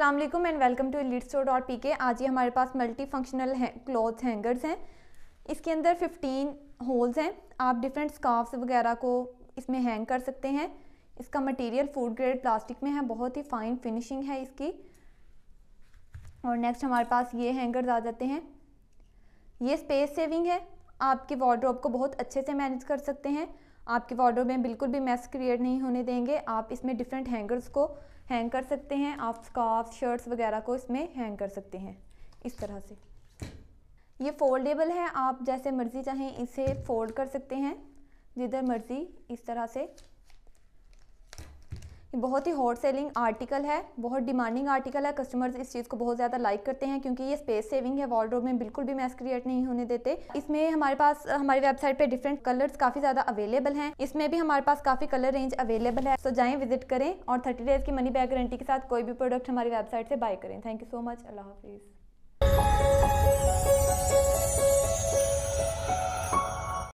अस्सलाम वालेकुम and welcome to lead store dot P K आज ये हमारे पास मल्टी फंक्शनल है, क्लॉथ हैंगर्स हैं इसके अंदर 15 होल्स हैं आप डिफरेंट स्काफ्स वगैरह को इसमें हैंग कर सकते हैं इसका मटेरियल फूड ग्रेड प्लास्टिक में है बहुत ही फाइन फिनिशिंग है इसकी और नेक्स्ट हमारे पास ये हैंगर्स आ जाते हैं ये स्पेस सेविंग है आपके वार्ड्रोब को बहुत अच्छे से मैनेज कर सकते हैं आपके वार्डरोब में बिल्कुल भी मैस क्रिएट नहीं होने देंगे आप इसमें डिफरेंट हैंगर्स को हैंग कर सकते हैं आप स्का शर्ट्स वगैरह को इसमें हैंग कर सकते हैं इस तरह से ये फोल्डेबल है आप जैसे मर्ज़ी चाहें इसे फोल्ड कर सकते हैं जिधर मर्ज़ी इस तरह से ये बहुत ही हॉट सेलिंग आर्टिकल है बहुत डिमांडिंग आर्टिकल है कस्टमर्स इस चीज़ को बहुत ज़्यादा लाइक करते हैं क्योंकि ये स्पेस सेविंग है वॉलड्रोब में बिल्कुल भी मैस क्रिएट नहीं होने देते इसमें हमारे पास हमारी वेबसाइट पे डिफरेंट कलर्स काफ़ी ज़्यादा अवेलेबल हैं इसमें भी हमारे पास काफ़ी कलर रेंज अवेलेबल है सो जाएँ विजिट करें और थर्टी डेज़ की मनी बैक गारंटी के साथ कोई भी प्रोडक्ट हमारी वेबसाइट से बाय करें थैंक यू सो मच अल्लाह हाफिज़